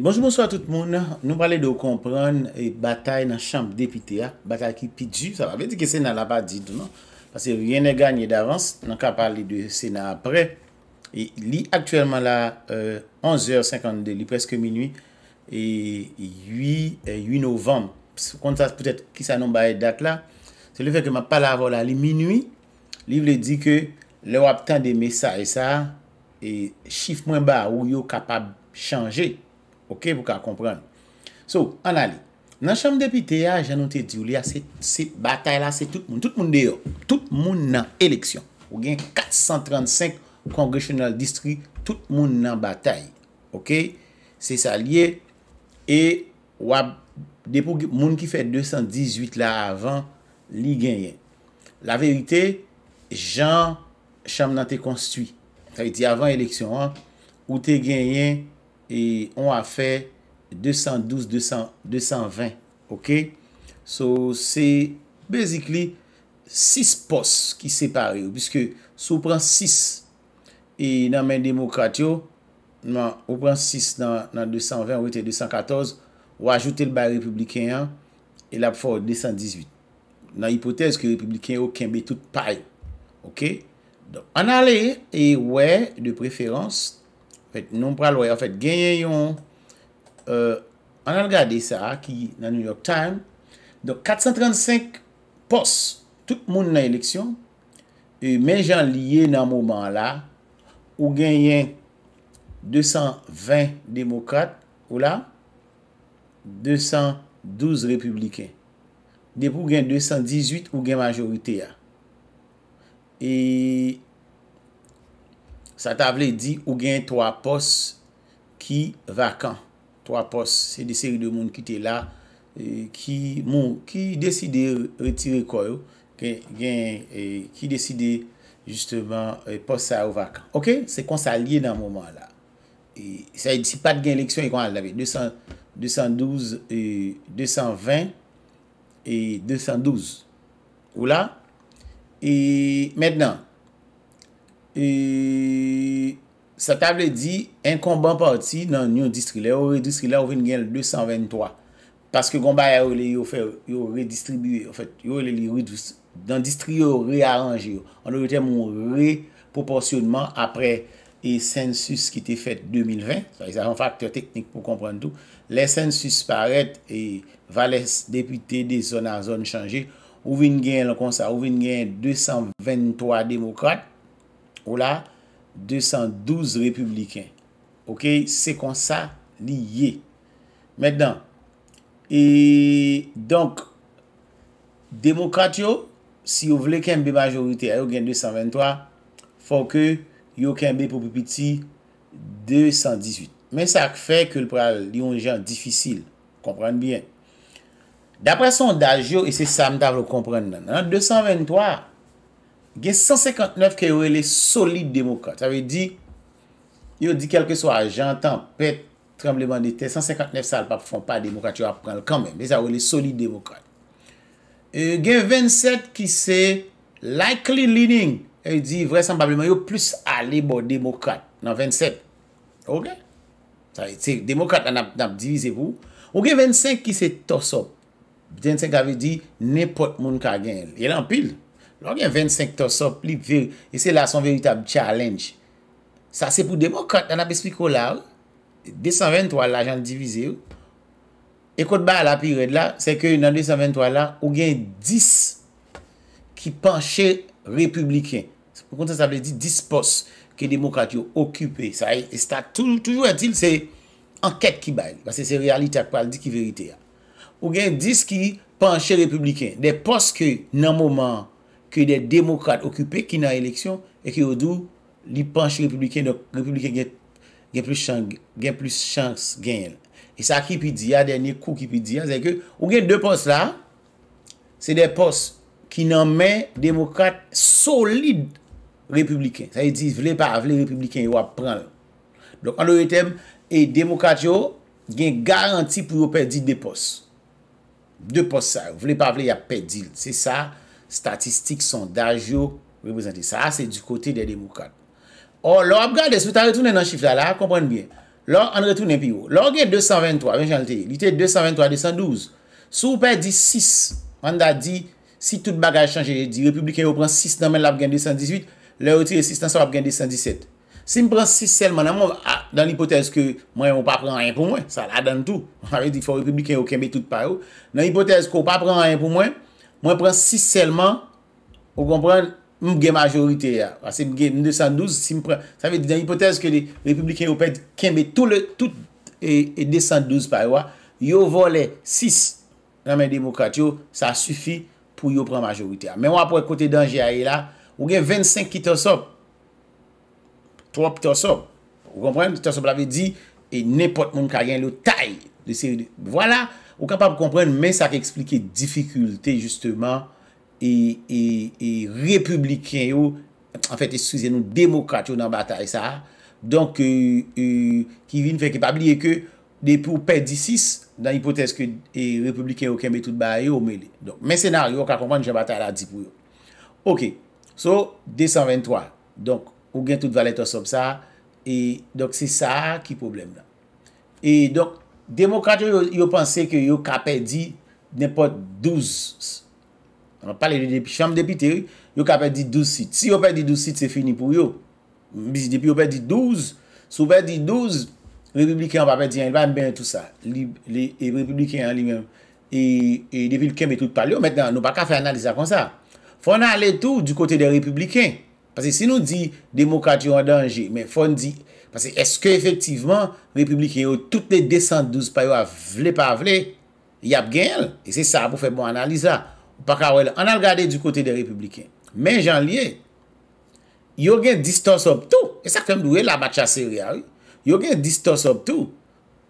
Bonjou mounso a tout moun, nou prale do kompran e batay nan chanp depite a, batay ki pidju, sa vè di ke sena la pa didou nan, pase ryen e gagne d'avans, nan ka pale de sena apre. E li aktuelman la 11h52, li preske minui, e 8 euh, novem, konta sa pwetet ki sa nomba e dat la, se le fè ke ma pale a vola li minui, li vle di ke le wap tan de mesa e sa, e chif mwen ba ou yo kapab chanje. Ok, pou ka kompran. So, an ali. Nan chanm depite ya, jen nou te di ou li a se batay la se tout moun. Tout moun de yo. Tout moun nan eleksyon. Ou gen 435 congressional district. Tout moun nan batay. Ok, se sa liye. E, wap, depo moun ki fe 218 la avan, li genyen. La verite, jan chanm nan te konstuit. Ta yi di avan eleksyon an. Ou te genyen... e on a fe 212-220, ok? So, se basically 6 pos ki separe yo, piske sou pran 6, e nan men demokrat yo, nan ou pran 6 nan 220, ou ete 214, ou ajoute l bay republiken an, e la pou fòr 218. Nan hipotez ki republiken yo kenbe tout paye, ok? An ale, e wè, de preferans, Fèt, noum pral wè, fèt, genyen yon, anan euh, gade sa, ki nan New York Times, don 435 pos, tout moun nan eleksyon, e menjan liye nan mouman la, ou genyen 220 demokrate, ou la, 212 republiken. Depou genyen 218 ou genyen majorite ya. E... sa table di ou gen 3 pos ki vakan. 3 pos, se de seri de moun ki te la e, ki moun, ki deside retire koyo, ki gen, e, ki deside justeman e, pos sa ou vakan. Ok, se konsa liye nan mouman la. Se yi di pat gen leksyon yi kon al dave, 212 et 220 et 212. Ola, et menenan, E sa table di enkomban parti nan yon distri le ou redistri le ou vin gen l 223 paske gomba ya ou le yo fè yo redistribuye dan distri yo rearange yo an nou yote moun re proporsyonman apre e sensus ki te fet 2020 sa yon faktor teknik pou kompren tou le sensus paret e vales depite de zon an zon chanje ou vin gen l konsa ou vin gen 223 demokrate O la, 212 republiken. Ok, se kon sa li ye. Met dan, e, donk, demokrat yo, si yo vle kembe majorite a yo gen 223, fok yo kembe pou pi piti 218. Men sa fè ke l pral li yon jan difisil. Kompran bien. Dapre sondaj yo, e se samtav lo kompran nan. 223, Gen 159 ki yo e le solide demokrate. Sa we di, yo di kelke swa, jantan, pet, trembleman de te, 159 sa al pa pou fon pa demokrate, yo ap pranl kanmen. Bez a yo e le solide demokrate. Gen 27 ki se likely leaning, yo di vresan pableman yo plus alebo demokrate nan 27. Ok? Sa we ti, demokrate an ap divize pou. Ok, 25 ki se toss up. Gen 25 avi di, nepot moun ka gen, elan pil. Ok? Lò gen 25 tosop li, e se la son veritab challenge. Sa se pou demokrate, nan ap espikola ou, 223 la jan divize ou, ekot ba la piret la, se ke nan 223 la, ou gen 10 ki panche republiken. Se pou konten sape di 10 pos ke demokrate yo okype. Toujou etil, se anket ki bay, se se realitak pal di ki verite ya. Ou gen 10 ki panche republiken, de pos ke nan mouman ke de demokrate okupè ki nan eleksyon, e ki yo dou li panche republiken, republiken gen plus chans gen el. E sa ki pi di, a denye kou ki pi di, ou gen de pos la, se de pos ki nan men demokrate solide republiken, sa yi di vle pa vle republiken yo ap pran. Dok an do yotem, e demokrate yo gen garanti pou yo pedi de pos. De pos sa, vle pa vle ya pedi, se sa republiken, statistik son daj yo reprezenti. Sa, se du kote de demokat. Or, lor apgan des, ou ta retounen nan chif la la, kompren bien. Lor, an retounen pi yo. Lor gen 223, ven jan lte. Li te 223, 212. Sou ou pe di 6, an da di, si tout bagaj chanje, di republiken yo pran 6 nan men l'apgan 218, lor ti re 6 nan son apgan 217. Si m pran 6 sel, man an mou, ah, dan l'ipoteske, mwen mou pa pran a yon pou mwen, sa la dan tout. Mwen re di, fò republiken yo kembe tout pa yo. Nan l'ipotes Mwen pren 6 selman, ou kompren, mwen gen majorite ya. Asi mwen gen 212, si mwen pren... Sa ve di den hipotez ke republikan yo pet kenbe tout le... Tout e 212 pari wa, yo vo le 6 nan men demokrat yo, sa sufi pou yo pren majorite ya. Men wap wap kote danje a ye la, ou gen 25 kitosob. 3 kitosob. Ou kompren, kitosob la ve di, e nepot mwen kagen lo tay de seri de... Ou kapap kompren men sa ke eksplike difficulte justeman e, e, e republiken yo an fète souzen nou demokrat yo nan batay sa. Donk e, ki vin fè ke pabli e ke de pou pèd disis dan hipoteske e republiken yo kembe tout ba yo ou mele. Men senaryo ka kompren jen batay la di pou yo. Ok, sou 223. Donk ou gen tout valet osom sa. E donk se sa ki problem la. E donk Demokrat yo yon pense ke yo kapè di nèpot 12. Ano pale de chanm depiteri, yo kapè di 12 sit. Si yo kapè di 12 sit, se fini pou yo. Depi yo kapè di 12, sou kapè di 12, republikan va kapè di an, yon va mbè an tout sa. Li republikan an li mèm. E devil kem etout pale yo, mèt nan nou baka fè anadisa kon sa. Fò nan ale tout du kote de republikan. Pase si nou di demokrat yo an danje, men fò di... Pase, eske efektivman, republiken yo, tout le 212 payo a vle pa vle, yap gen el? E se sa, pou fe bon analisa, pak a wele, an al gade du kote de republiken. Men jan liye, yo gen 10 tons op tou, e sa kem dwe la bachase riyari, yo gen 10 tons op tou,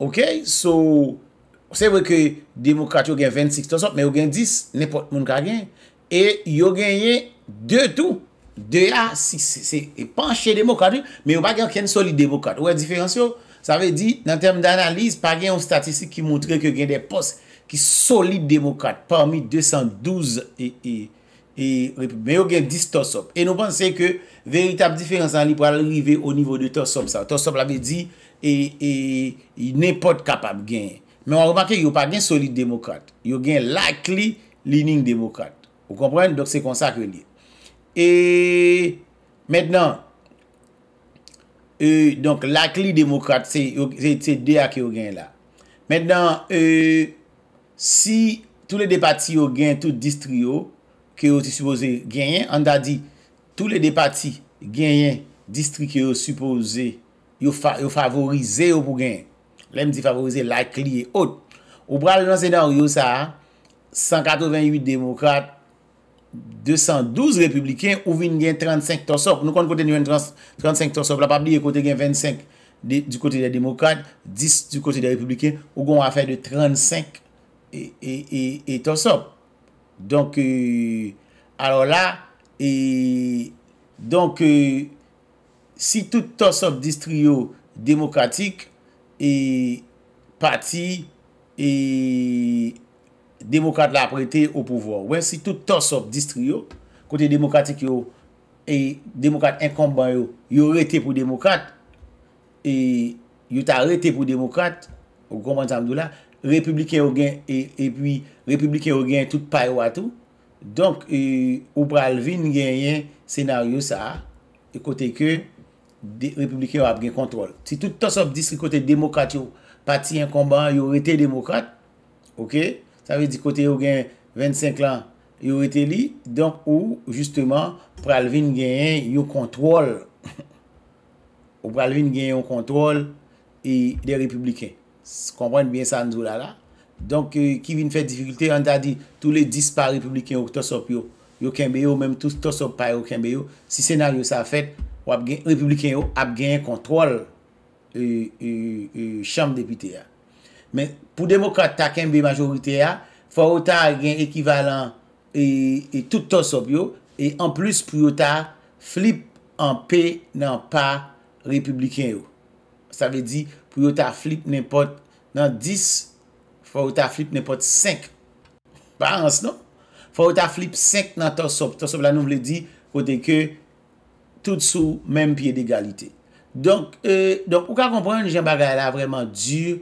ok, so, se vwe ke, demokrat yo gen 26 tons op, men yo gen 10, nepot moun ka gen, e yo genye 2 tou, De la, si se e panche demokrate, me yo pa gen ken solide demokrate. Ou e diferansyon, sa ve di, nan term d'analise, pa gen yon statistik ki montre ke gen de pos ki solide demokrate pa ou mi 212 e repube. Me yo gen dis Tosop. E nou pense se ke veritab diferansyon li pou alrive ou nivou de Tosop sa. Tosop la ve di e, e ne pot kapab gen. Men wou remake yo pa gen solide demokrate. Yo gen likely leaning demokrate. Ou komprende? Dok se konsakwe li. Et maintenant, e, donc l'acli démocrate, c'est déjà qu'il y a eu gagne là. Maintenant, e, si tous les départis y a eu gagne tout distri yo, qu'il y a eu supposé gagne, on a dit tous les départis gagne distri qu'il y a eu supposé, y a eu favorisé ou pou gagne. Lèm dit favorisé l'acli et autres. Ou bral nan sénan ou yo sa, 188 démocrates, 212 republiken ou vin gen 35 torsop. Nou kon kote gen 35 torsop. La pap li yo kote gen 25 du kote de la demokat, 10 du kote de la republiken ou gon afe de 35 e, e, e, torsop. Donk, euh, alor la, donk, euh, si tout torsop distrio demokatik, e pati, e... Demokrate la ap rete ou pouvor. Wè si tout tosop distri yo, kote demokratik yo, e demokrat enkomban yo, yo rete pou demokrate, e yo ta rete pou demokrate, ou komantam dou la, republiken yo gen, e puis republiken yo gen tout payo atou. Donk, ou pralvin gen yen senaryo sa, e kote ke, republiken yo ap gen kontrol. Si tout tosop distri kote demokrate yo, pati enkomban yo rete demokrate, ok, Sa ve di kote yo gen 25 lan yo rete li. Donk ou, justeman, pralvin gen yo kontrol. Ou pralvin gen yo kontrol e de republiken. Konpwen bien sa nou la la. Donk ki euh, vin fet difikulte, an da di, tou le dispar republiken yo tosop yo. Yo kenbe yo, menm tou tosop pa yo kenbe yo. Si senaryo sa fet, republiken yo ap gen kontrol euh, euh, chanm depite ya. Men, pou demokrate ta kem be majorite a, fwa wot a gen ekivalant e tout tosop yo, e an plus, pou wot a flip an pe nan pa republiken yo. Sa ve di, pou wot a flip nan pot nan dis, fwa wot a flip nan pot senk. Ba ans, non? Fwa wot a flip senk nan tosop. Tosop la nou vle di, fwa de ke tout sou menm piye de egalite. Donk, euh, ou ka kompwen jen bagay la vreman dir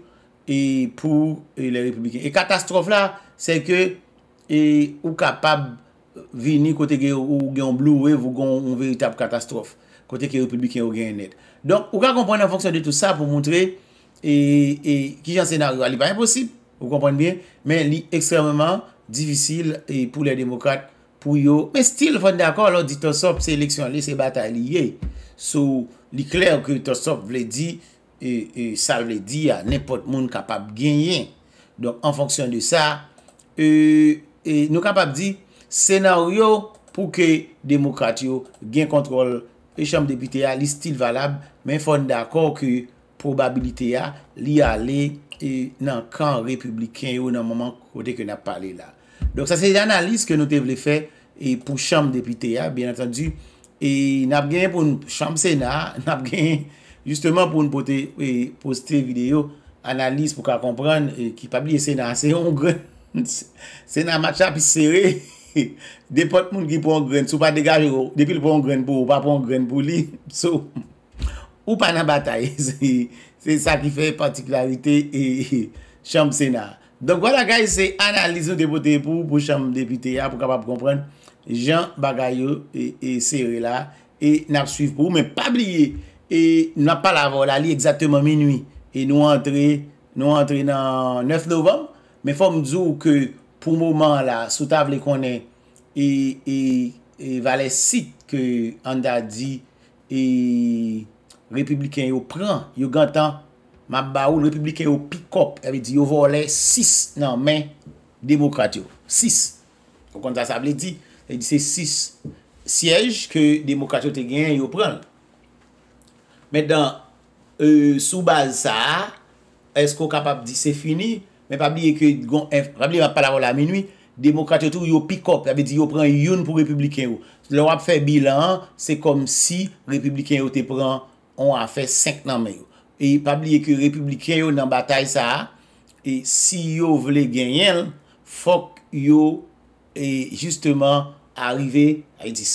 e pou le republiken. E katastrof la, se ke e ou kapab vini kote gen ou gen blou ou ev ou gen un veritab katastrof kote gen republiken ou gen net. Donk, ou ka komponnen fonksyon de tout sa pou mwontre e, e kijan senaryo, alipan imposib, ou komponnen bien, men li ekstremman divisil e, pou le demokrat pou yo. Men stil fon d'akor lor di Tosop se leksyon li se batal li ye. Sou li kler ki Tosop vle di E, e, sa lè di ya, nèpot moun kapap genyen. Donk, an fonksyon de sa, e, nou kapap di, senaryo pou ke demokrat yo gen kontrol e chanm depite ya, li stil valab, men fon d'akor ki probabilite ya, li alè nan kan republiken yo nan maman kote ke nap pale la. Donk, sa se lè analise ke nou te vle fè pou chanm depite ya, bien atan du, e nap genyen pou chanm senar, nap genyen Justeman pou nou pote poste video, analise pou ka kompren, ki pabliye senan, se yon gren, senan matcha pi sere, depot moun ki pou yon gren, sou pa degaje ou, depil pou yon gren pou ou pa pou yon gren pou li, sou, ou pa nan bataye, se sa ki fe particularite, e, chanm senan. Donk wala guys, se analise nou depote pou, pou chanm depite ya, pou kapap kompren, jan bagay yo, e sere la, e nak suiv pou, men pabliye. E nou a pa la vol, a li ekzatèman minwi. E nou a entre nan 9 novem. Men fòm djou ke pou mouman la, sou ta vle konen, e, e, e valè sit ke anda di, e republiken yo pran. Yo gantan, mab ba ou, republiken yo pikop, evè di yo volè 6 nan men demokrat yo. 6. Kon konta sa vle di, evè di se 6 sièj ke demokrat yo te gen yo pran lè. Mè dan, euh, soubaz sa, esko kapap di se fini, mè pabliye ke, eh, mè pabliye man pala wò la minwi, demokrat yo tou yo pikop, yon pran yon pou republiken yo. Lò wap fè bilan, se kom si republiken yo te pran, on a fè 5 nan men yo. E pabliye ke republiken yo nan batay sa, e si yo vle genyen, fok yo, e justeman, arive, a yon dis.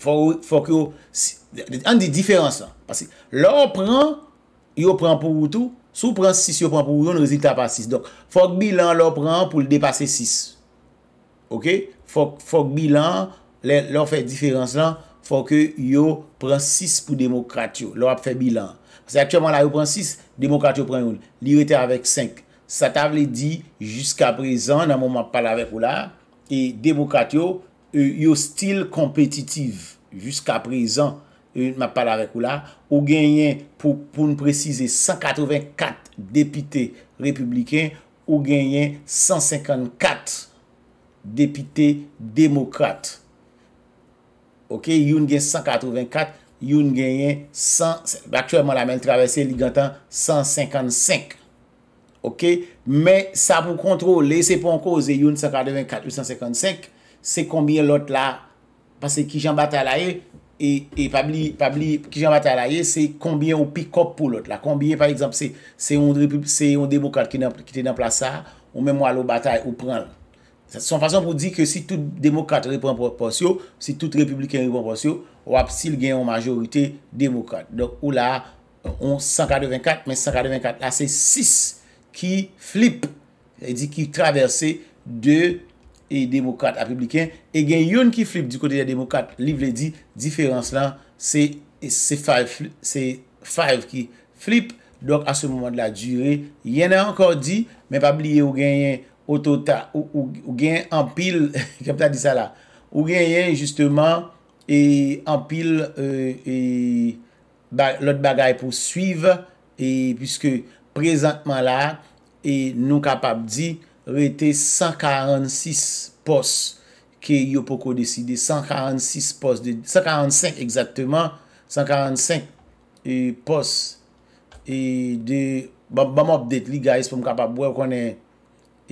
Fok yo, si, An di diferans lan, pasi lor pran, yo pran pou woutou, sou pran 6, yo pran pou woutou, nou rezultat pa 6. Donk, fok bilan lor pran pou l depase 6. Ok, fok bilan, lor fè diferans lan, fok yo pran 6 pou demokrat yo, lor fè bilan. Ksa aktiyanman la yo pran 6, demokrat yo pran 1, lirite avèk 5. Sa ta vle di, jiska prezan, nan mouman pal avèk wou la, e demokrat yo, e, yo stil kompetitiv, jiska prezan. ou genyen pou nou prezise 184 depite republiken ou genyen 154 depite demokrate ok yon genyen 184 yon genyen 155 ok me sa pou kontrol yon 184 se kombi lot la pase ki jan batal aye E, e pabli ki jan batal a ye, se konbien ou pikop pou lot la. Konbien, par exemple, se yon demokat ki te nan plasa, ou men mwalo batal ou pran la. Son fason pou di ke si tout demokat repren proporsyon, si tout republikan repren proporsyon, ou ap si l gen yon majorite demokat. Ou la, on sanka de vinkat, men sanka de vinkat. La se 6 ki flip, e ki traverse de demokat. e demokat apubliken e gen yon ki flip di kote la demokat li vle di, diferans lan se 5 ki flip donk a se mouman la jure yon an ankor di men pa bli ou gen yon ou gen anpil ou gen yon justeman e anpil e lot bagay pou suiv e pwiske prezantman la e nou kapap di rete 146 pos ki yo poko deside. 146 pos. 145, exactement. 145 e, pos. E de... Ba m opdet li, guys, pou m kapap wè wè konè.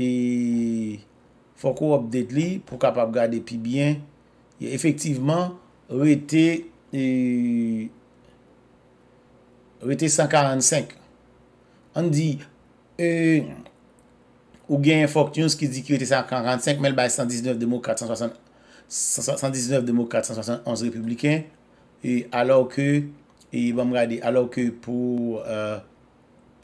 E... Foko opdet li, pou kapap gade pi bien. E, efektiveman, rete... E... Rete 145. An di... E... Ou gen foktyouns ki dikri ete 145 men baye 119 demokrats, 171 republiken. E alo ke, e vam gade, alo ke pou,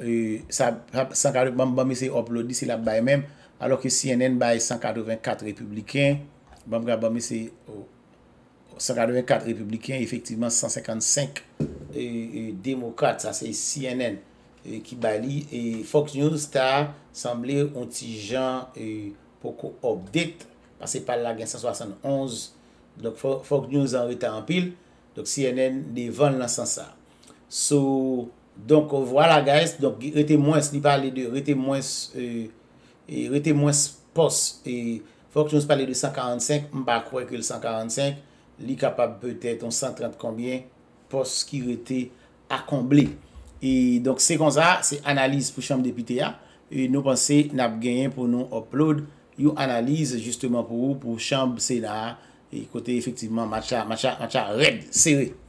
e, sa, sa gade, vam bame se uploadi, se la baye men, alo ke CNN baye 184 republiken. Bam gade, vam mese, 184 republiken, efektiveman 155 demokrats, sa se CNN. E ki bali, e Fox News ta sanble yon ti jan e poko obdet pase pal la gen 171 donc Fox News an reta an pil donc CNN ne ven lan san sa so donc wala guys, donc rete mwens li pale de rete mwens e, e, rete mwens pos e Fox News pale de 145 mba kweke l 145 li kapa peutet on 130 kambien pos ki rete akomble E se kon za, se analize pou chanm depite ya, e nou panse nap genyen pou nou upload, yo analize pou chanm se la, kote efektiveman matcha red, se red.